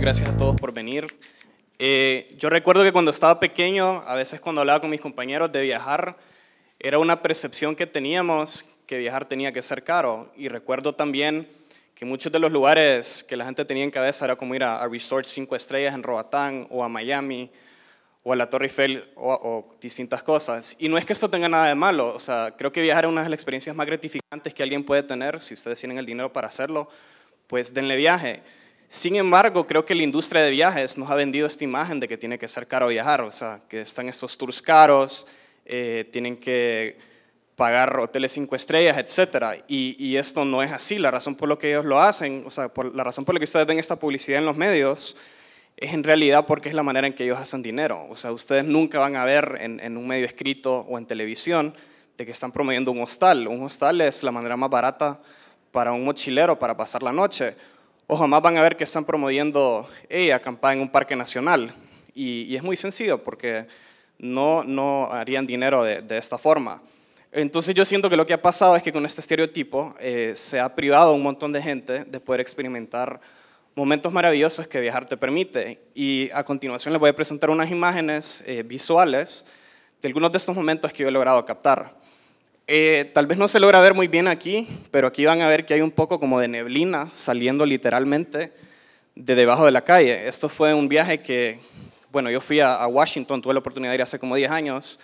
gracias a todos por venir. Eh, yo recuerdo que cuando estaba pequeño, a veces cuando hablaba con mis compañeros de viajar, era una percepción que teníamos que viajar tenía que ser caro. Y recuerdo también que muchos de los lugares que la gente tenía en cabeza era como ir a, Resort 5 Estrellas en Roatán o a Miami o a la Torre Eiffel o, o, distintas cosas. Y no es que esto tenga nada de malo, o sea, creo que viajar es una de las experiencias más gratificantes que alguien puede tener. Si ustedes tienen el dinero para hacerlo, pues denle viaje. Sin embargo, creo que la industria de viajes nos ha vendido esta imagen de que tiene que ser caro viajar, o sea, que están estos tours caros, eh, tienen que pagar hoteles cinco estrellas, etc. Y, esto no es así, la razón por la que ellos lo hacen, o sea, por, la razón por la que ustedes ven esta publicidad en los medios, es en realidad porque es la manera en que ellos hacen dinero. O sea, ustedes nunca van a ver en, en un medio escrito o en televisión de que están promoviendo un hostal. Un hostal es la manera más barata para un mochilero para pasar la noche o jamás van a ver que están promoviendo hey, acampar en un parque nacional. Y, es muy sencillo porque no, harían dinero de, esta forma. Entonces yo siento que lo que ha pasado es que con este estereotipo eh, se ha privado a un montón de gente de poder experimentar momentos maravillosos que viajar te permite. Y a continuación les voy a presentar unas imágenes eh, visuales de algunos de estos momentos que yo he logrado captar. Eh, tal vez no se logra ver muy bien aquí, pero aquí van a ver que hay un poco como de neblina saliendo literalmente de debajo de la calle. Esto fue un viaje que, bueno, yo fui a, Washington, tuve la oportunidad de ir hace como 10 años,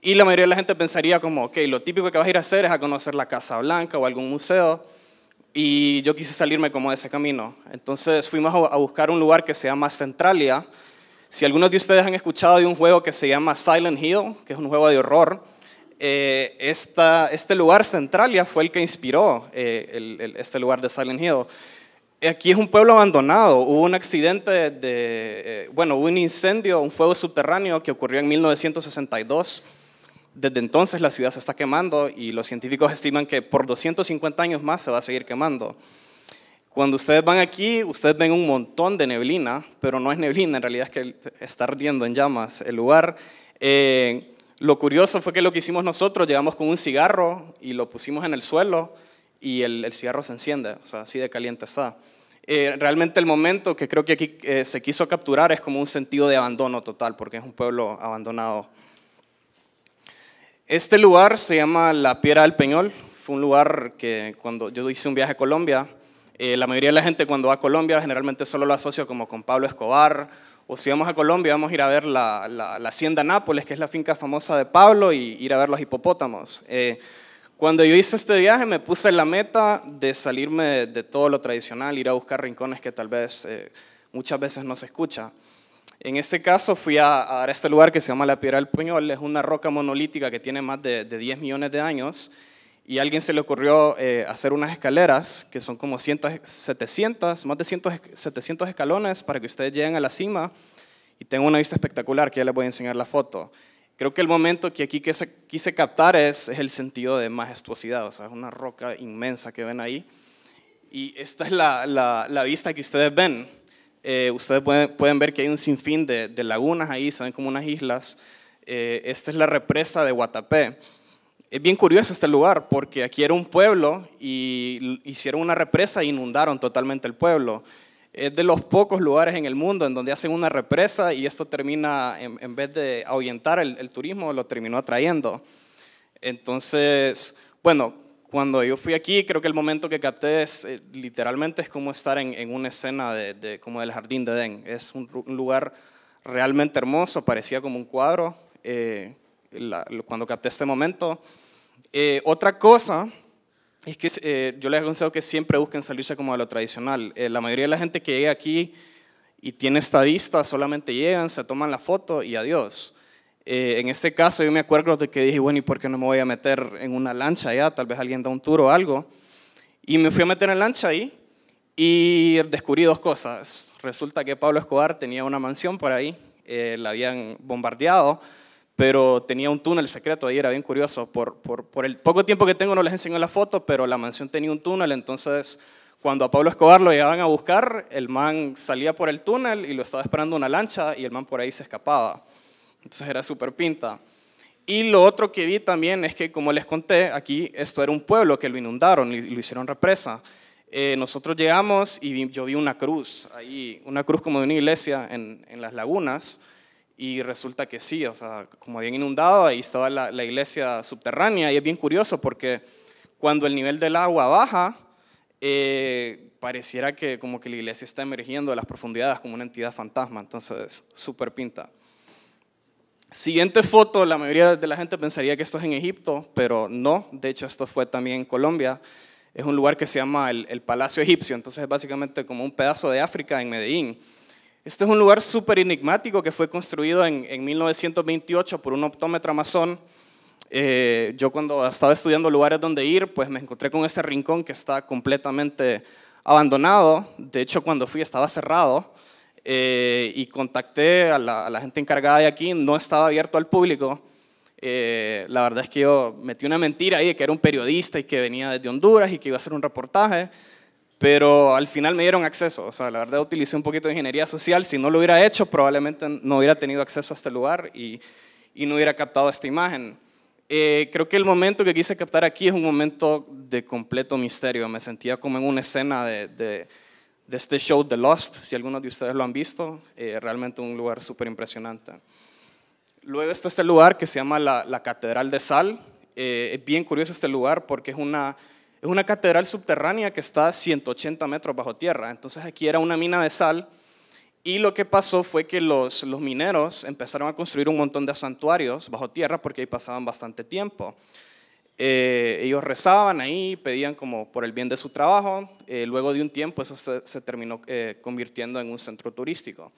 y la mayoría de la gente pensaría como, ok, lo típico que vas a ir a hacer es a conocer la Casa Blanca o algún museo, y yo quise salirme como de ese camino. Entonces fuimos a buscar un lugar que se llama Centralia. Si algunos de ustedes han escuchado de un juego que se llama Silent Hill, que es un juego de horror, eh, este lugar central ya fue el que inspiró eh, este lugar de Silent Hill. Aquí es un pueblo abandonado. Hubo un accidente de, eh, bueno, hubo un incendio, un fuego subterráneo que ocurrió en 1962. Desde entonces la ciudad se está quemando y los científicos estiman que por 250 años más se va a seguir quemando. Cuando ustedes van aquí, ustedes ven un montón de neblina, pero no es neblina, en realidad es que está ardiendo en llamas el lugar. Eh, lo curioso fue que lo que hicimos nosotros, llegamos con un cigarro y lo pusimos en el suelo y el, el cigarro se enciende, o sea, así de caliente está. Eh, realmente el momento que creo que aquí eh, se quiso capturar es como un sentido de abandono total, porque es un pueblo abandonado. Este lugar se llama La Piedra del Peñol, fue un lugar que cuando yo hice un viaje a Colombia, eh, la mayoría de la gente cuando va a Colombia generalmente solo lo asocia como con Pablo Escobar o si vamos a Colombia, vamos a ir a ver la, hacienda Nápoles, que es la finca famosa de Pablo, y ir a ver los hipopótamos. Eh, cuando yo hice este viaje me puse la meta de salirme de, todo lo tradicional, ir a buscar rincones que tal vez eh, muchas veces no se escucha. En este caso fui a, este lugar que se llama la Piedra del Puñol es una roca monolítica que tiene más de, de 10 millones de años y a alguien se le ocurrió eh, hacer unas escaleras que son como 700, más de 700 escalones para que ustedes lleguen a la cima y tengan una vista espectacular, que ya les voy a enseñar la foto. Creo que el momento que aquí quise, captar es, el sentido de majestuosidad, o sea, es una roca inmensa que ven ahí. Y esta es la, vista que ustedes ven. Eh, ustedes pueden, ver que hay un sinfín de, lagunas ahí, saben como unas islas. Eh, esta es la represa de Guatapé es eh, bien curioso este lugar porque aquí era un pueblo y hicieron una represa e inundaron totalmente el pueblo. Es de los pocos lugares en el mundo en donde hacen una represa y esto termina, en, vez de ahuyentar el, turismo, lo terminó atrayendo. Entonces, bueno, cuando yo fui aquí, creo que el momento que capté es eh, literalmente es como estar en, en una escena de, como del jardín de Edén. Es un, lugar realmente hermoso, parecía como un cuadro. Eh, cuando capté este momento. Eh, otra cosa es que eh, yo les aconsejo que siempre busquen salirse como de lo tradicional. Eh, la mayoría de la gente que llega aquí y tiene esta vista solamente llegan, se toman la foto y adiós. en este caso yo me acuerdo de que dije, bueno, ¿y por qué no me voy a meter en una lancha ya, Tal vez alguien da un tour o algo. Y me fui a meter en lancha ahí y descubrí dos cosas. Resulta que Pablo Escobar tenía una mansión por ahí, la habían bombardeado pero tenía un túnel secreto ahí, era bien curioso. Por, el poco tiempo que tengo no les enseño la foto, pero la mansión tenía un túnel, entonces cuando a Pablo Escobar lo llegaban a buscar, el man salía por el túnel y lo estaba esperando una lancha y el man por ahí se escapaba. Entonces era súper pinta. Y lo otro que vi también es que, como les conté, aquí esto era un pueblo que lo inundaron y lo hicieron represa. Eh, nosotros llegamos y yo vi una cruz, ahí, una cruz como de una iglesia en las lagunas. Y resulta que sí, o sea, como habían inundado, ahí estaba la, iglesia subterránea. Y es bien curioso porque cuando el nivel del agua baja, eh, pareciera que como que la iglesia está emergiendo de las profundidades como una entidad fantasma, entonces súper pinta. Siguiente foto, la mayoría de la gente pensaría que esto es en Egipto, pero no, de hecho esto fue también en Colombia, es un lugar que se llama el Palacio Egipcio, entonces es básicamente como un pedazo de África en Medellín. Este es un lugar súper enigmático que fue construido en, 1928 por un optómetro amazón. Eh, yo cuando estaba estudiando lugares donde ir, pues me encontré con este rincón que está completamente abandonado. De hecho, cuando fui estaba cerrado eh, y contacté a la, gente encargada de aquí, no estaba abierto al público. Eh, la verdad es que yo metí una mentira ahí de que era un periodista y que venía desde Honduras y que iba a hacer un reportaje pero al final me dieron acceso. O sea, la verdad utilicé un poquito de ingeniería social. Si no lo hubiera hecho, probablemente no hubiera tenido acceso a este lugar y, no hubiera captado esta imagen. Eh, creo que el momento que quise captar aquí es un momento de completo misterio. Me sentía como en una escena de, este show The Lost, si algunos de ustedes lo han visto. Eh, realmente un lugar súper impresionante. Luego está este lugar que se llama la, Catedral de Sal. Eh, es bien curioso este lugar porque es una es una catedral subterránea que está a 180 metros bajo tierra. Entonces aquí era una mina de sal y lo que pasó fue que los, los mineros empezaron a construir un montón de santuarios bajo tierra porque ahí pasaban bastante tiempo. Eh, ellos rezaban ahí, pedían como por el bien de su trabajo. Eh, luego de un tiempo eso se, terminó eh, convirtiendo en un centro turístico.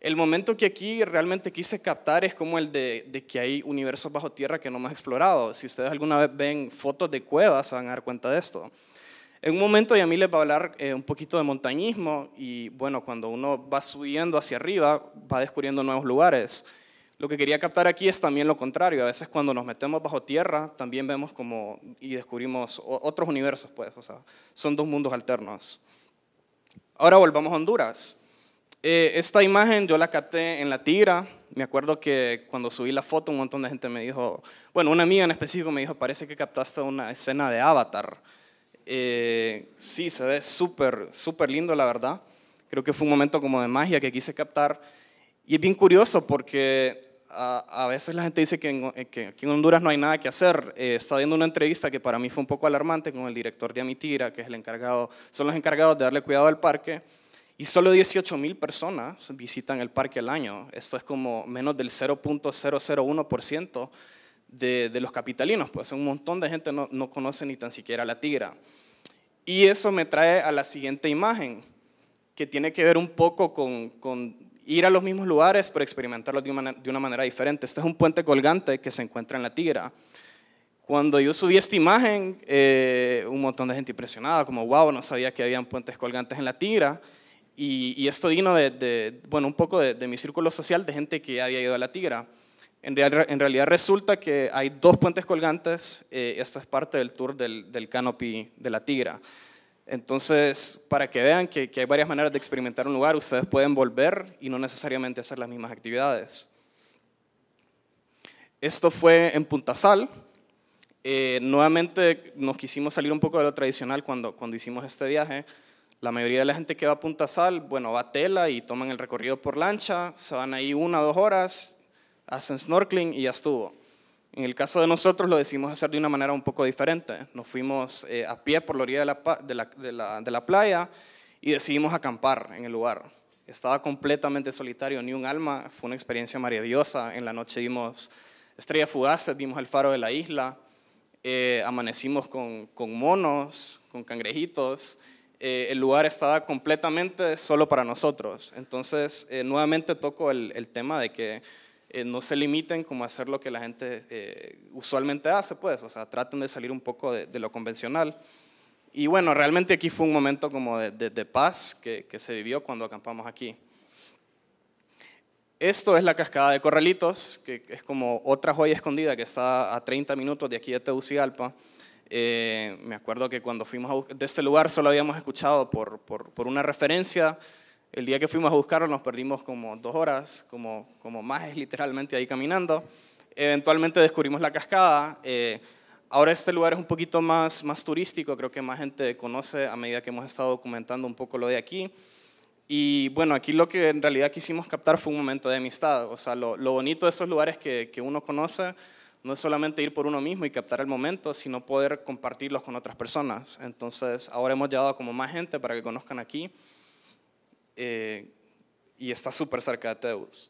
El momento que aquí realmente quise captar es como el de, que hay universos bajo tierra que no hemos explorado. Si ustedes alguna vez ven fotos de cuevas, se van a dar cuenta de esto. En un momento y a mí les va a hablar eh, un poquito de montañismo y bueno, cuando uno va subiendo hacia arriba, va descubriendo nuevos lugares. Lo que quería captar aquí es también lo contrario. A veces cuando nos metemos bajo tierra, también vemos como y descubrimos otros universos, pues, o sea, son dos mundos alternos. Ahora volvamos a Honduras. Eh, esta imagen yo la capté en la tira. Me acuerdo que cuando subí la foto un montón de gente me dijo, bueno, una amiga en específico me dijo, parece que captaste una escena de Avatar. Eh, sí, se ve súper, súper lindo, la verdad. Creo que fue un momento como de magia que quise captar. Y es bien curioso porque a, veces la gente dice eh, que, aquí en Honduras no hay nada que hacer. Eh, estaba viendo una entrevista que para mí fue un poco alarmante con el director de tira, que es el encargado, son los encargados de darle cuidado al parque. Y solo 18.000 personas visitan el parque al año. Esto es como menos del 0.001% de, de, los capitalinos. Pues un montón de gente no, no conoce ni tan siquiera la tigra. Y eso me trae a la siguiente imagen, que tiene que ver un poco con, con ir a los mismos lugares, pero experimentarlos de una, de una manera diferente. Este es un puente colgante que se encuentra en la tigra cuando yo subí esta imagen, eh, un montón de gente impresionada, como, wow, no sabía que habían puentes colgantes en la Tigra. Y, esto vino de, bueno, un poco de, mi círculo social, de gente que había ido a la Tigra. En, realidad resulta que hay dos puentes colgantes, eh, esto es parte del tour del, del canopy de la Tigra. Entonces, para que vean que, hay varias maneras de experimentar un lugar, ustedes pueden volver y no necesariamente hacer las mismas actividades. Esto fue en Punta Sal. Eh, nuevamente nos quisimos salir un poco de lo tradicional cuando, cuando hicimos este viaje. La mayoría de la gente que va a Punta Sal, bueno, va a Tela y toman el recorrido por lancha, se van ahí una o dos horas, hacen snorkeling y ya estuvo. En el caso de nosotros lo decidimos hacer de una manera un poco diferente. Nos fuimos eh, a pie por la orilla de la, playa y decidimos acampar en el lugar. Estaba completamente solitario, ni un alma. Fue una experiencia maravillosa. En la noche vimos estrellas fugaces, vimos el faro de la isla, eh, amanecimos con monos, con cangrejitos. Eh, el lugar estaba completamente solo para nosotros. Entonces, eh, nuevamente toco el, tema de que eh, no se limiten como a hacer lo que la gente usualmente hace, pues, o sea, traten de salir un poco de, lo convencional. Y bueno, realmente aquí fue un momento como de, paz que, se vivió cuando acampamos aquí. Esto es la cascada de Corralitos, que es como otra joya escondida que está a 30 minutos de aquí de Tegucigalpa. Eh, me acuerdo que cuando fuimos a de este lugar solo habíamos escuchado por, por, una referencia. El día que fuimos a buscarlo nos perdimos como dos horas, como, como más literalmente ahí caminando. Eventualmente descubrimos la cascada. Eh, ahora este lugar es un poquito más, más turístico, creo que más gente conoce a medida que hemos estado documentando un poco lo de aquí. Y bueno, aquí lo que en realidad quisimos captar fue un momento de amistad. O sea, lo, lo bonito de esos lugares que, que uno conoce no es solamente ir por uno mismo y captar el momento, sino poder compartirlos con otras personas. Entonces, ahora hemos llevado como más gente para que conozcan aquí eh, y está súper cerca de Teus.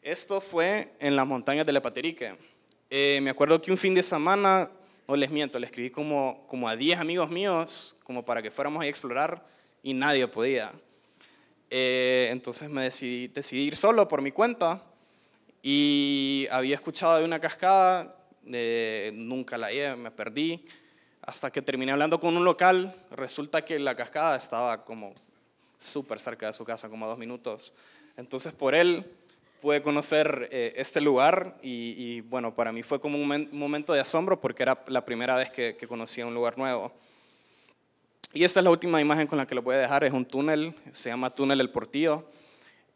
Esto fue en las montañas de Lepaterique. Eh, me acuerdo que un fin de semana, no les miento, le escribí como, a 10 amigos míos, como para que fuéramos a explorar y nadie podía. Eh, entonces me decidí, decidí ir solo por mi cuenta y había escuchado de una cascada, eh, nunca la iba me perdí, hasta que terminé hablando con un local, resulta que la cascada estaba como súper cerca de su casa, como a dos minutos. Entonces por él pude conocer eh, este lugar y, bueno, para mí fue como un, momento de asombro porque era la primera vez que, que conocía un lugar nuevo. Y esta es la última imagen con la que lo voy a dejar, es un túnel, se llama Túnel El Portillo.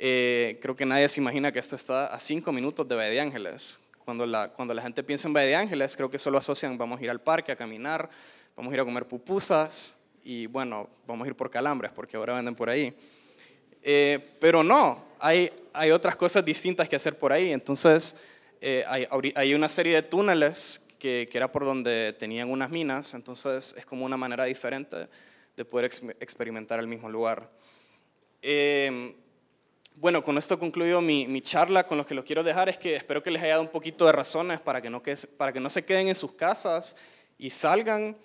Eh, creo que nadie se imagina que esto está a cinco minutos de Valle de Ángeles. Cuando la, cuando la gente piensa en Valle de Ángeles, creo que solo asocian, vamos a ir al parque a caminar, vamos a ir a comer pupusas y bueno, vamos a ir por calambres porque ahora venden por ahí. Eh, pero no, hay, hay otras cosas distintas que hacer por ahí. Entonces, eh, hay, hay, una serie de túneles que, que, era por donde tenían unas minas, entonces es como una manera diferente de poder experimentar el mismo lugar. Eh, bueno, con esto concluyo mi, charla. Con lo que lo quiero dejar es que espero que les haya dado un poquito de razones para que no, se queden en sus casas y salgan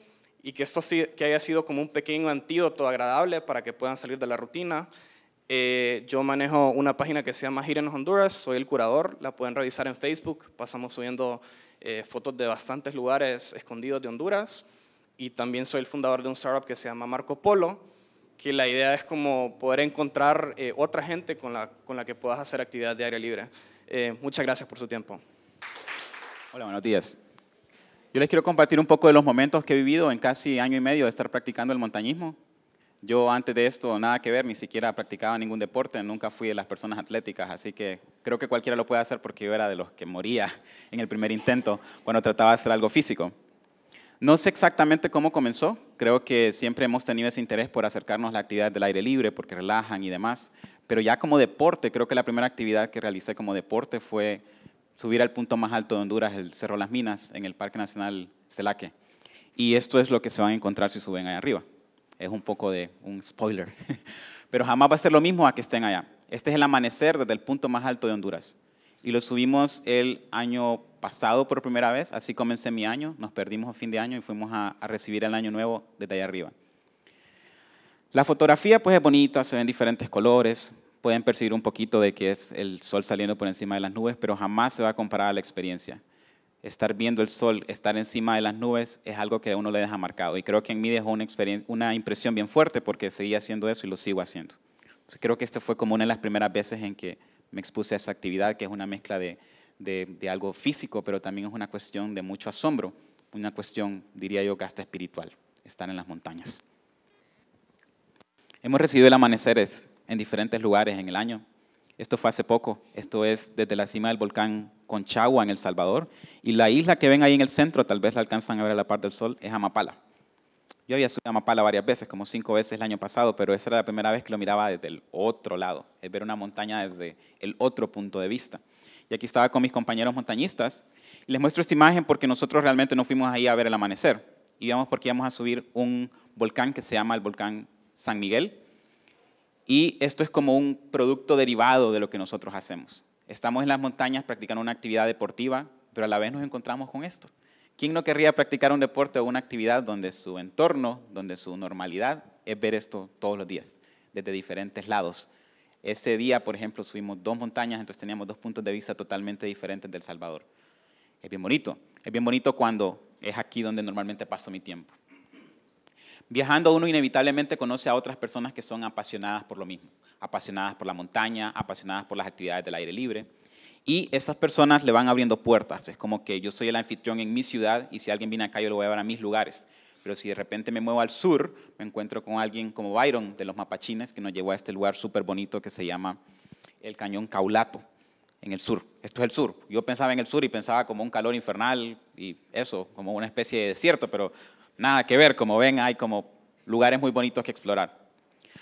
y que esto haya sido como un pequeño antídoto agradable para que puedan salir de la rutina. Eh, yo manejo una página que se llama Hidden Honduras, soy el curador, la pueden revisar en Facebook, pasamos subiendo eh, fotos de bastantes lugares escondidos de Honduras y también soy el fundador de un startup que se llama Marco Polo que la idea es como poder encontrar eh, otra gente con la, con la que puedas hacer actividad de área libre. Eh, muchas gracias por su tiempo. Hola, buenos días. Yo les quiero compartir un poco de los momentos que he vivido en casi año y medio de estar practicando el montañismo. Yo antes de esto nada que ver, ni siquiera practicaba ningún deporte, nunca fui de las personas atléticas, así que creo que cualquiera lo puede hacer porque yo era de los que moría en el primer intento cuando trataba de hacer algo físico. No sé exactamente cómo comenzó, creo que siempre hemos tenido ese interés por acercarnos a la actividad del aire libre, porque relajan y demás, pero ya como deporte, creo que la primera actividad que realicé como deporte fue subir al punto más alto de Honduras, el Cerro Las Minas, en el Parque Nacional Celaque. Y esto es lo que se van a encontrar si suben allá arriba. Es un poco de un spoiler, pero jamás va a ser lo mismo a que estén allá. Este es el amanecer desde el punto más alto de Honduras y lo subimos el año pasado por primera vez, así comencé mi año, nos perdimos a fin de año y fuimos a, recibir el año nuevo desde allá arriba. La fotografía pues es bonita, se ven diferentes colores, pueden percibir un poquito de que es el sol saliendo por encima de las nubes, pero jamás se va a comparar a la experiencia. Estar viendo el sol, estar encima de las nubes es algo que a uno le deja marcado y creo que en mí dejó una, una impresión bien fuerte porque seguí haciendo eso y lo sigo haciendo. creo que esta fue como una de las primeras veces en que me expuse a esa actividad que es una mezcla de de, algo físico, pero también es una cuestión de mucho asombro, una cuestión, diría yo, hasta espiritual, estar en las montañas. Hemos recibido el amanecer en diferentes lugares en el año. Esto fue hace poco. Esto es desde la cima del volcán Conchagua en El Salvador. Y la isla que ven ahí en el centro, tal vez la alcanzan a ver a la parte del sol, es Amapala. Yo había subido a Amapala varias veces, como cinco veces el año pasado, pero esa era la primera vez que lo miraba desde el otro lado, es ver una montaña desde el otro punto de vista y aquí estaba con mis compañeros montañistas. les muestro esta imagen porque nosotros realmente no fuimos ahí a ver el amanecer. Íbamos porque íbamos a subir un volcán que se llama el volcán San Miguel. Y esto es como un producto derivado de lo que nosotros hacemos. Estamos en las montañas practicando una actividad deportiva, pero a la vez nos encontramos con esto. ¿Quién no querría practicar un deporte o una actividad donde su entorno, donde su normalidad es ver esto todos los días, desde diferentes lados? Ese día, por ejemplo, subimos dos montañas, entonces teníamos dos puntos de vista totalmente diferentes del Salvador. Es bien bonito. Es bien bonito cuando es aquí donde normalmente paso mi tiempo. Viajando uno inevitablemente conoce a otras personas que son apasionadas por lo mismo, apasionadas por la montaña, apasionadas por las actividades del aire libre. Y esas personas le van abriendo puertas. Es como que yo soy el anfitrión en mi ciudad y si alguien viene acá yo lo voy a llevar a mis lugares. Pero si de repente me muevo al sur, me encuentro con alguien como Byron de los Mapachines, que nos llevó a este lugar súper bonito que se llama el Cañón Caulato, en el sur. Esto es el sur. Yo pensaba en el sur y pensaba como un calor infernal y eso, como una especie de desierto, pero nada que ver. Como ven, hay como lugares muy bonitos que explorar.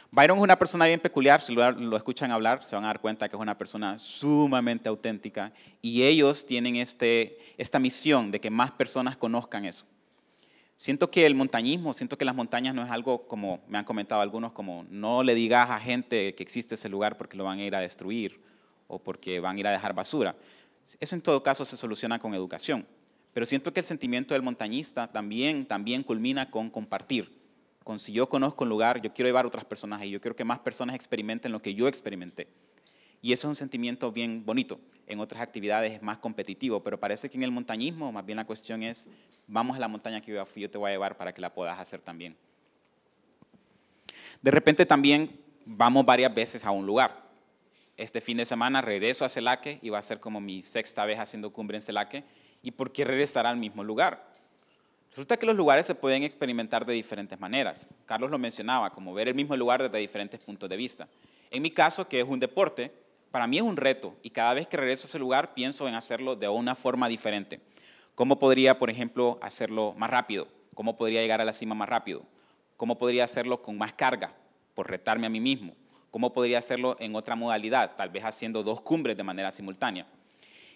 Byron es una persona bien peculiar, si lo, lo, escuchan hablar se van a dar cuenta que es una persona sumamente auténtica y ellos tienen este, esta misión de que más personas conozcan eso. Siento que el montañismo, siento que las montañas no es algo como me han comentado algunos, como no le digas a gente que existe ese lugar porque lo van a ir a destruir o porque van a ir a dejar basura. Eso en todo caso se soluciona con educación. Pero siento que el sentimiento del montañista también, también culmina con compartir. Con si yo conozco un lugar, yo quiero llevar a otras personas y yo quiero que más personas experimenten lo que yo experimenté. Y eso es un sentimiento bien bonito. En otras actividades es más competitivo, pero parece que en el montañismo más bien la cuestión es, vamos a la montaña que yo te voy a llevar para que la puedas hacer también. De repente también vamos varias veces a un lugar. Este fin de semana regreso a Celaque y va a ser como mi sexta vez haciendo cumbre en Celaque. ¿Y por qué regresar al mismo lugar? Resulta que los lugares se pueden experimentar de diferentes maneras. Carlos lo mencionaba, como ver el mismo lugar desde diferentes puntos de vista. En mi caso, que es un deporte, para mí es un reto y cada vez que regreso a ese lugar pienso en hacerlo de una forma diferente. ¿Cómo podría, por ejemplo, hacerlo más rápido? ¿Cómo podría llegar a la cima más rápido? ¿Cómo podría hacerlo con más carga por retarme a mí mismo? ¿Cómo podría hacerlo en otra modalidad? Tal vez haciendo dos cumbres de manera simultánea.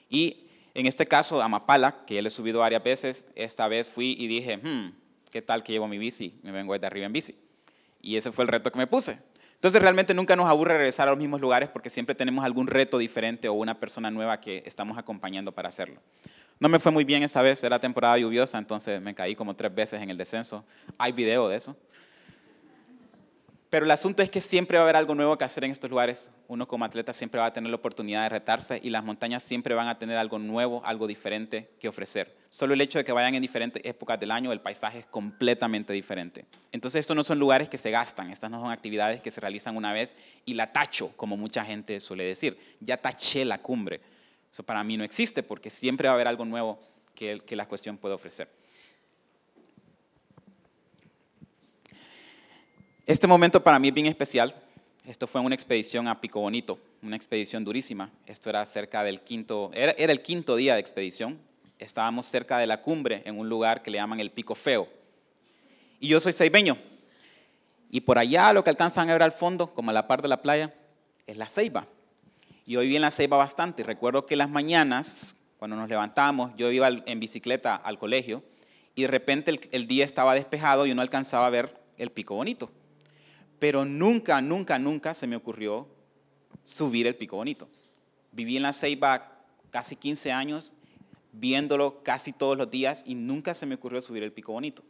Y en este caso, Amapala, que ya le he subido varias veces, esta vez fui y dije, hmm, ¿qué tal que llevo mi bici? Me vengo desde arriba en bici. Y ese fue el reto que me puse. Entonces realmente nunca nos aburre regresar a los mismos lugares porque siempre tenemos algún reto diferente o una persona nueva que estamos acompañando para hacerlo. No me fue muy bien esa vez, era temporada lluviosa, entonces me caí como tres veces en el descenso. Hay video de eso. Pero el asunto es que siempre va a haber algo nuevo que hacer en estos lugares. Uno como atleta siempre va a tener la oportunidad de retarse y las montañas siempre van a tener algo nuevo, algo diferente que ofrecer. Solo el hecho de que vayan en diferentes épocas del año, el paisaje es completamente diferente. Entonces estos no son lugares que se gastan, estas no son actividades que se realizan una vez y la tacho, como mucha gente suele decir. Ya taché la cumbre. Eso para mí no existe porque siempre va a haber algo nuevo que, la cuestión puede ofrecer. Este momento para mí es bien especial. Esto fue una expedición a Pico Bonito, una expedición durísima. Esto era cerca del quinto, era, el quinto día de expedición. Estábamos cerca de la cumbre en un lugar que le llaman el Pico Feo. Y yo soy ceibeño. Y por allá lo que alcanzan a ver al fondo, como a la par de la playa, es la ceiba. Y hoy vi en la ceiba bastante. Recuerdo que las mañanas, cuando nos levantábamos, yo iba en bicicleta al colegio y de repente el día estaba despejado y uno alcanzaba a ver el Pico Bonito pero nunca, nunca, nunca se me ocurrió subir el Pico Bonito. Viví en la Ceiba casi 15 años, viéndolo casi todos los días y nunca se me ocurrió subir el Pico Bonito.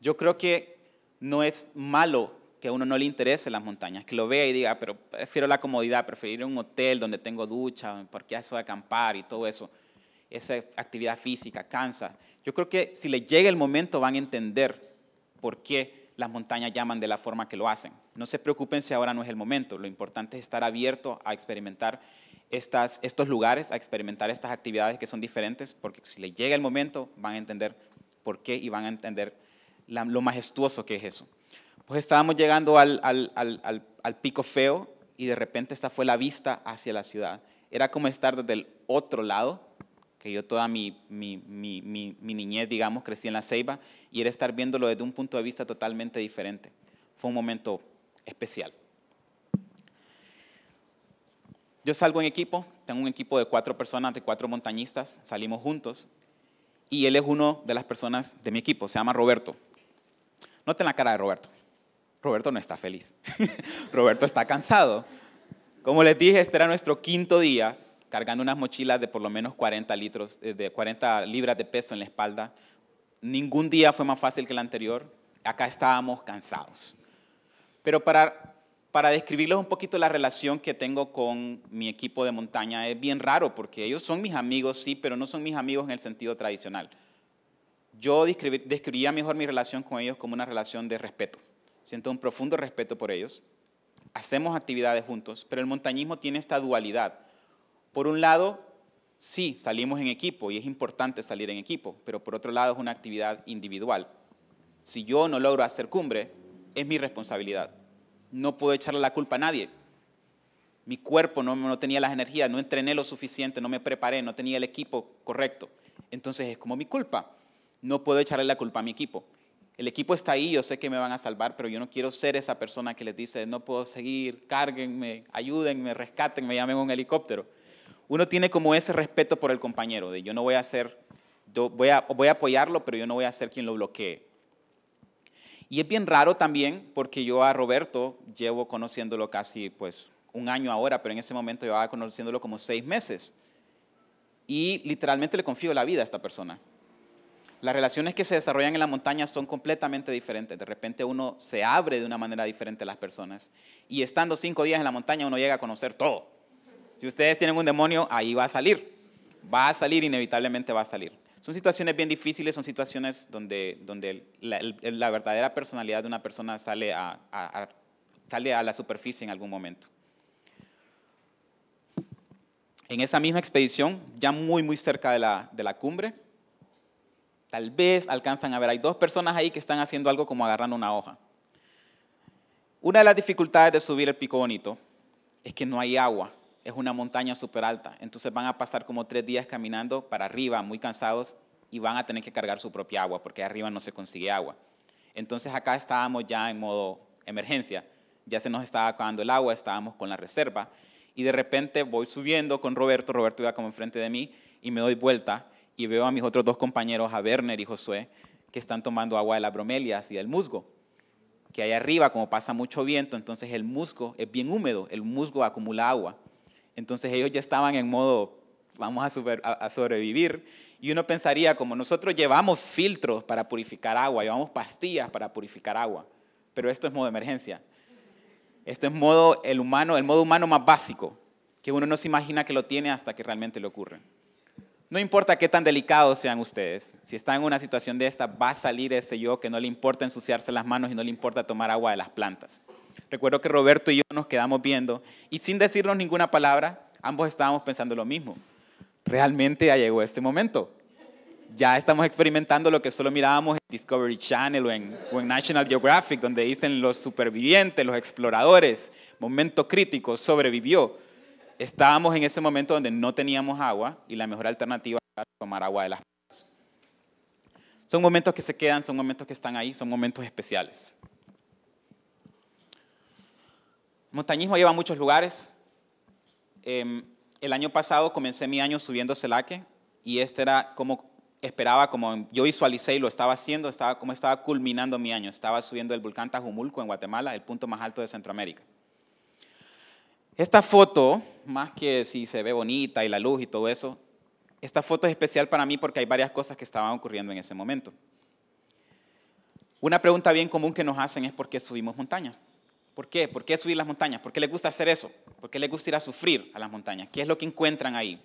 Yo creo que no es malo que a uno no le interese las montañas, que lo vea y diga, ah, pero prefiero la comodidad, preferir un hotel donde tengo ducha, porque eso de acampar y todo eso, esa actividad física cansa. Yo creo que si le llega el momento van a entender por qué las montañas llaman de la forma que lo hacen. No se preocupen si ahora no es el momento, lo importante es estar abierto a experimentar estos lugares, a experimentar estas actividades que son diferentes, porque si les llega el momento van a entender por qué y van a entender lo majestuoso que es eso. Pues estábamos llegando al, al pico feo y de repente esta fue la vista hacia la ciudad. Era como estar desde el otro lado que yo toda mi, niñez, digamos, crecí en la ceiba, y era estar viéndolo desde un punto de vista totalmente diferente. Fue un momento especial. Yo salgo en equipo, tengo un equipo de cuatro personas, de cuatro montañistas, salimos juntos, y él es uno de las personas de mi equipo, se llama Roberto. Noten la cara de Roberto. Roberto no está feliz. Roberto está cansado. Como les dije, este era nuestro quinto día cargando unas mochilas de por lo menos 40, eh, de 40 libras de peso en la espalda. Ningún día fue más fácil que el anterior. Acá estábamos cansados. Pero para, para describirles un poquito la relación que tengo con mi equipo de montaña, es bien raro porque ellos son mis amigos, sí, pero no son mis amigos en el sentido tradicional. Yo describía mejor mi relación con ellos como una relación de respeto. Siento un profundo respeto por ellos. Hacemos actividades juntos, pero el montañismo tiene esta dualidad por un lado, sí, salimos en equipo y es importante salir en equipo, pero por otro lado es una actividad individual. Si yo no logro hacer cumbre, es mi responsabilidad. No puedo echarle la culpa a nadie. Mi cuerpo no, tenía las energías, no entrené lo suficiente, no me preparé, no tenía el equipo correcto. Entonces es como mi culpa. No puedo echarle la culpa a mi equipo. El equipo está ahí, yo sé que me van a salvar, pero yo no quiero ser esa persona que les dice, no puedo seguir, cárguenme, ayúdenme, rescátenme, llamen un helicóptero uno tiene como ese respeto por el compañero, de yo no voy a hacer, voy, a, voy a apoyarlo, pero yo no voy a ser quien lo bloquee. Y es bien raro también, porque yo a Roberto llevo conociéndolo casi pues un año ahora, pero en ese momento llevaba conociéndolo como seis meses. Y literalmente le confío la vida a esta persona. Las relaciones que se desarrollan en la montaña son completamente diferentes. De repente uno se abre de una manera diferente a las personas. Y estando cinco días en la montaña uno llega a conocer todo. Si ustedes tienen un demonio, ahí va a salir. Va a salir, inevitablemente va a salir. Son situaciones bien difíciles, son situaciones donde, donde la, verdadera personalidad de una persona sale a, sale a la superficie en algún momento. En esa misma expedición, ya muy, muy cerca de la, de la cumbre, tal vez alcanzan a ver, hay dos personas ahí que están haciendo algo como agarrando una hoja. Una de las dificultades de subir el pico bonito es que no hay agua es una montaña súper alta. Entonces van a pasar como tres días caminando para arriba, muy cansados, y van a tener que cargar su propia agua, porque arriba no se consigue agua. Entonces acá estábamos ya en modo emergencia, ya se nos estaba acabando el agua, estábamos con la reserva, y de repente voy subiendo con Roberto, Roberto iba como enfrente de mí, y me doy vuelta y veo a mis otros dos compañeros, a Werner y Josué, que están tomando agua de las bromelias y del musgo que ahí arriba, como pasa mucho viento, entonces el musgo es bien húmedo, el musgo acumula agua. Entonces ellos ya estaban en modo, vamos a, sobrevivir. Y uno pensaría, como nosotros llevamos filtros para purificar agua, llevamos pastillas para purificar agua, pero esto es modo de emergencia. Esto es modo el humano, el modo humano más básico, que uno no se imagina que lo tiene hasta que realmente le ocurre. No importa qué tan delicados sean ustedes, si están en una situación de esta, va a salir ese yo que no le importa ensuciarse las manos y no le importa tomar agua de las plantas. Recuerdo que Roberto y yo nos quedamos viendo y sin decirnos ninguna palabra, ambos estábamos pensando lo mismo. Realmente ya llegó este momento. Ya estamos experimentando lo que solo mirábamos en Discovery Channel en, o en National Geographic, donde dicen los supervivientes, los exploradores, momento crítico, sobrevivió estábamos en ese momento donde no teníamos agua y la mejor alternativa era tomar agua de las plantas. Son momentos que se quedan, son momentos que están ahí, son momentos especiales. montañismo lleva a muchos lugares. Em, el año pasado comencé mi año subiendo Celaque y este era como esperaba, como yo visualicé y lo estaba haciendo, estaba como estaba culminando mi año. Estaba subiendo el volcán Tajumulco en Guatemala, el punto más alto de Centroamérica. Esta foto, más que si se ve bonita y la luz y todo eso, esta foto es especial para mí porque hay varias cosas que estaban ocurriendo en ese momento. Una pregunta bien común que nos hacen es ¿por qué subimos montañas? ¿Por qué? ¿Por qué subir las montañas? ¿Por qué les gusta hacer eso? ¿Por qué les gusta ir a sufrir a las montañas? ¿Qué es lo que encuentran ahí?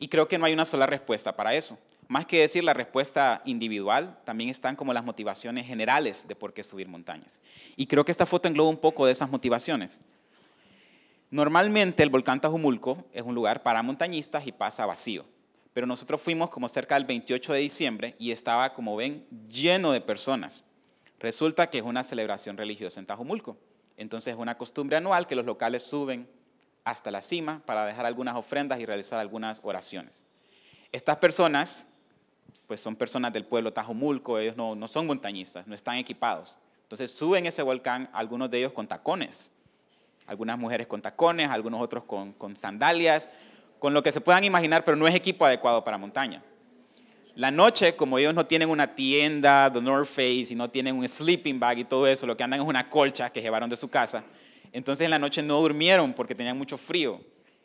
Y creo que no hay una sola respuesta para eso. Más que decir la respuesta individual, también están como las motivaciones generales de por qué subir montañas. Y creo que esta foto engloba un poco de esas motivaciones. Normalmente el volcán Tajumulco es un lugar para montañistas y pasa vacío, pero nosotros fuimos como cerca del 28 de diciembre y estaba, como ven, lleno de personas. Resulta que es una celebración religiosa en Tajumulco. Entonces es una costumbre anual que los locales suben hasta la cima para dejar algunas ofrendas y realizar algunas oraciones. Estas personas, pues son personas del pueblo Tajumulco, ellos no, no son montañistas, no están equipados. Entonces suben ese volcán, algunos de ellos con tacones algunas mujeres con tacones, algunos otros con, sandalias, con lo que se puedan imaginar, pero no es equipo adecuado para montaña. La noche, como ellos no tienen una tienda, The North Face, y no tienen un sleeping bag y todo eso, lo que andan es una colcha que llevaron de su casa. Entonces en la noche no durmieron porque tenían mucho frío.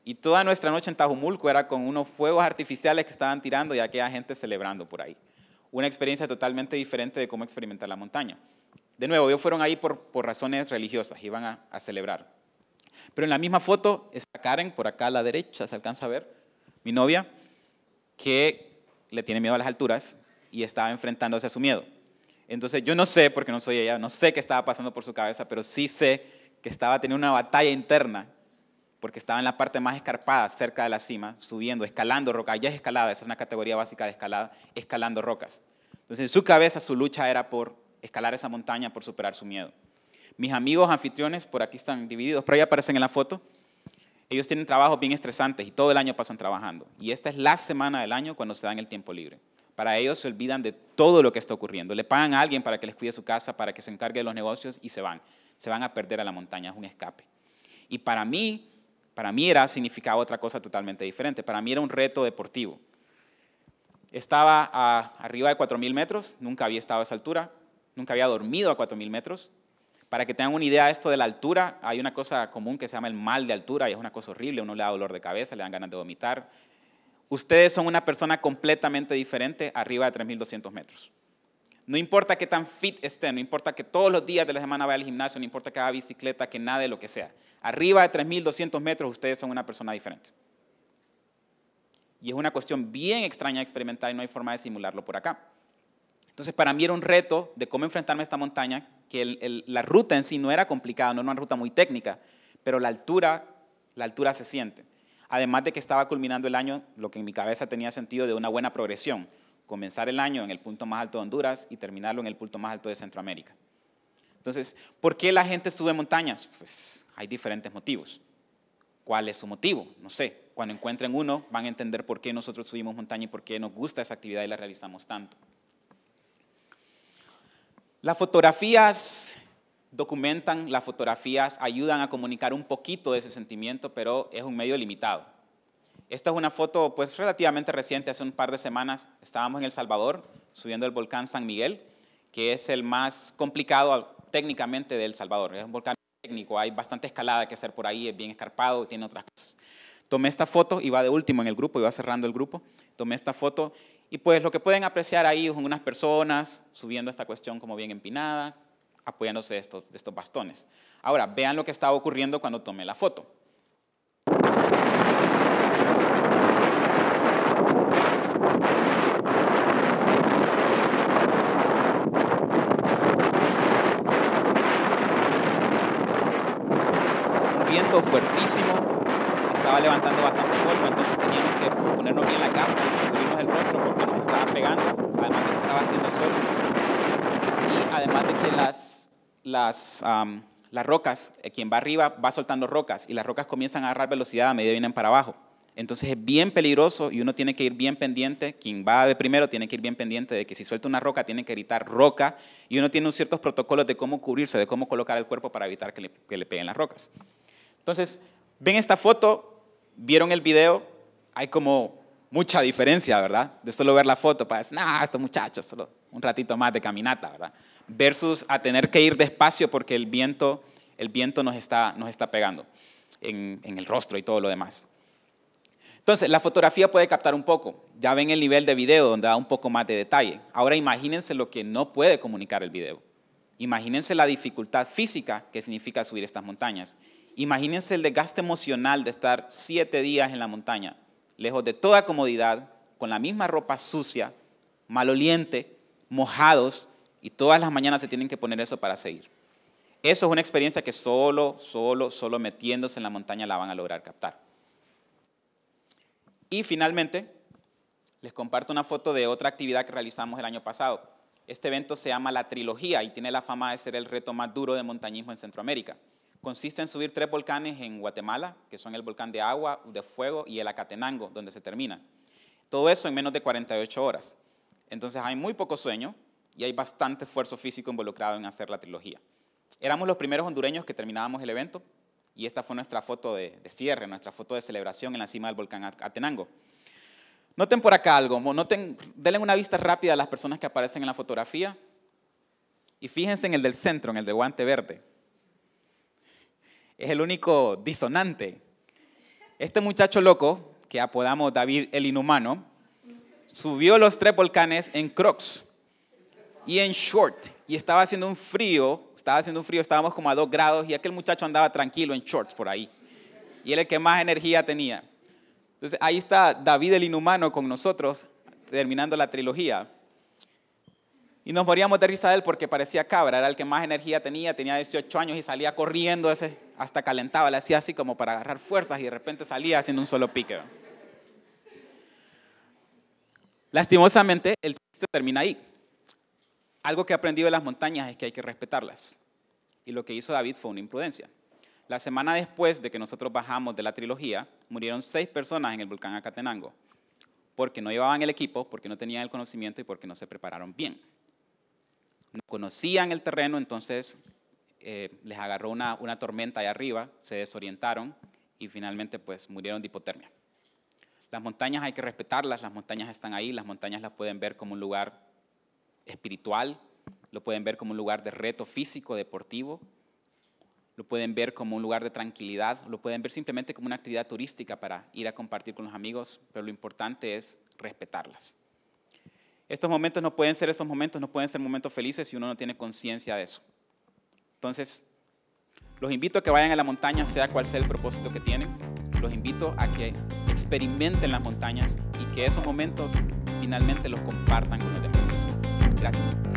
Y toda nuestra noche en Tajumulco era con unos fuegos artificiales que estaban tirando y aquella gente celebrando por ahí. Una experiencia totalmente diferente de cómo experimentar la montaña. De nuevo, ellos fueron ahí por, razones religiosas, iban a celebrar. Pero en la misma foto está Karen, por acá a la derecha, se alcanza a ver, mi novia, que le tiene miedo a las alturas y estaba enfrentándose a su miedo. Entonces yo no sé, porque no soy ella, no sé qué estaba pasando por su cabeza, pero sí sé que estaba teniendo una batalla interna, porque estaba en la parte más escarpada, cerca de la cima, subiendo, escalando rocas, ya es escalada, es una categoría básica de escalada, escalando rocas. Entonces en su cabeza su lucha era por escalar esa montaña, por superar su miedo. Mis amigos anfitriones, por aquí están divididos, pero ahí aparecen en la foto. Ellos tienen trabajos bien estresantes y todo el año pasan trabajando. Y esta es la semana del año cuando se dan el tiempo libre. Para ellos se olvidan de todo lo que está ocurriendo. Le pagan a alguien para que les cuide su casa, para que se encargue de los negocios y se van. Se van a perder a la montaña, es un escape. Y para mí, para mí era, significaba otra cosa totalmente diferente. Para mí era un reto deportivo. Estaba arriba de 4.000 metros, nunca había estado a esa altura, nunca había dormido a 4.000 metros, para que tengan una idea de esto de la altura, hay una cosa común que se llama el mal de altura y es una cosa horrible, uno le da dolor de cabeza, le dan ganas de vomitar. Ustedes son una persona completamente diferente arriba de 3.200 metros. No importa qué tan fit estén, no importa que todos los días de la semana vaya al gimnasio, no importa que haga bicicleta, que nade, lo que sea. Arriba de 3.200 metros ustedes son una persona diferente. Y es una cuestión bien extraña de experimentar y no hay forma de simularlo por acá. Entonces para mí era un reto de cómo enfrentarme a esta montaña que la ruta en sí no era complicada, no era una ruta muy técnica, pero la altura, la altura se siente. Además de que estaba culminando el año, lo que en mi cabeza tenía sentido de una buena progresión, comenzar el año en el punto más alto de Honduras y terminarlo en el punto más alto de Centroamérica. Entonces, ¿por qué la gente sube montañas? Pues hay diferentes motivos. ¿Cuál es su motivo? No sé. Cuando encuentren uno, van a entender por qué nosotros subimos montaña y por qué nos gusta esa actividad y la realizamos tanto. Las fotografías documentan, las fotografías ayudan a comunicar un poquito de ese sentimiento, pero es un medio limitado. Esta es una foto pues relativamente reciente, hace un par de semanas estábamos en El Salvador subiendo el volcán San Miguel, que es el más complicado técnicamente de El Salvador. Es un volcán técnico, hay bastante escalada que hacer por ahí, es bien escarpado, tiene otras cosas. Tomé esta foto, iba de último en el grupo, iba cerrando el grupo, tomé esta foto y pues lo que pueden apreciar ahí son unas personas subiendo esta cuestión como bien empinada, apoyándose de estos, de estos bastones. Ahora, vean lo que estaba ocurriendo cuando tomé la foto. Un viento fuertísimo estaba levantando bastante además de que estaba haciendo sol y además de que las, las, las rocas, eh, quien va arriba va soltando rocas y las rocas comienzan a agarrar velocidad a medida que vienen para abajo. Entonces es bien peligroso y uno tiene que ir bien pendiente. Quien va de primero tiene que ir bien pendiente de que si suelta una roca tiene que gritar roca y uno tiene ciertos protocolos de cómo cubrirse, de cómo colocar el cuerpo para evitar que le, que le peguen las rocas. Entonces, ven esta foto, vieron el video, hay como mucha diferencia, ¿verdad? De solo ver la foto para pues, decir, ¡ah, estos muchachos, solo un ratito más de caminata, ¿verdad? Versus a tener que ir despacio porque el viento, el viento nos, está, pegando en, en el rostro y todo lo demás. Entonces, la fotografía puede captar un poco. Ya ven el nivel de video donde da un poco más de detalle. Ahora imagínense lo que no puede comunicar el video. Imagínense la dificultad física que significa subir estas montañas. Imagínense el desgaste emocional de estar siete días en la montaña, lejos de toda comodidad, con la misma ropa sucia, maloliente, mojados, y todas las mañanas se tienen que poner eso para seguir. Eso es una experiencia que solo, solo, solo metiéndose en la montaña la van a lograr captar. Y finalmente, les comparto una foto de otra actividad que realizamos el año pasado. Este evento se llama La Trilogía y tiene la fama de ser el reto más duro de montañismo en Centroamérica consiste en subir tres volcanes en Guatemala, que son el volcán de agua, de fuego y el Acatenango, donde se termina. Todo eso en menos de 48 horas. Entonces hay muy poco sueño y hay bastante esfuerzo físico involucrado en hacer la trilogía. Éramos los primeros hondureños que terminábamos el evento y esta fue nuestra foto de, cierre, nuestra foto de celebración en la cima del volcán Acatenango. Noten por acá algo, denle una vista rápida a las personas que aparecen en la fotografía y fíjense en el del centro, en el de guante verde es el único disonante. Este muchacho loco, que apodamos David el Inhumano, subió los tres volcanes en crocs y en short. Y estaba haciendo un frío, estaba haciendo un frío, estábamos como a dos grados y aquel muchacho andaba tranquilo en shorts por ahí. Y él el que más energía tenía. Entonces ahí está David el Inhumano con nosotros, terminando la trilogía. Y nos moríamos de risa de él porque parecía cabra, era el que más energía tenía, tenía 18 años y salía corriendo, hasta calentaba, le hacía así como para agarrar fuerzas y de repente salía haciendo un solo pique. Lastimosamente, el texto termina ahí. Algo que he aprendido de las montañas es que hay que respetarlas. Y lo que hizo David fue una imprudencia. La semana después de que nosotros bajamos de la trilogía, murieron seis personas en el volcán Acatenango, porque no llevaban el equipo, porque no tenían el conocimiento y porque no se prepararon bien no conocían el terreno, entonces eh, les agarró una, una tormenta allá arriba, se desorientaron y finalmente pues murieron de hipotermia. Las montañas hay que respetarlas, las montañas están ahí, las montañas las pueden ver como un lugar espiritual, lo pueden ver como un lugar de reto físico, deportivo, lo pueden ver como un lugar de tranquilidad, lo pueden ver simplemente como una actividad turística para ir a compartir con los amigos, pero lo importante es respetarlas. Estos momentos no pueden ser estos momentos, no pueden ser momentos felices si uno no tiene conciencia de eso. Entonces, los invito a que vayan a la montaña, sea cual sea el propósito que tienen. Los invito a que experimenten las montañas y que esos momentos finalmente los compartan con los demás. Gracias.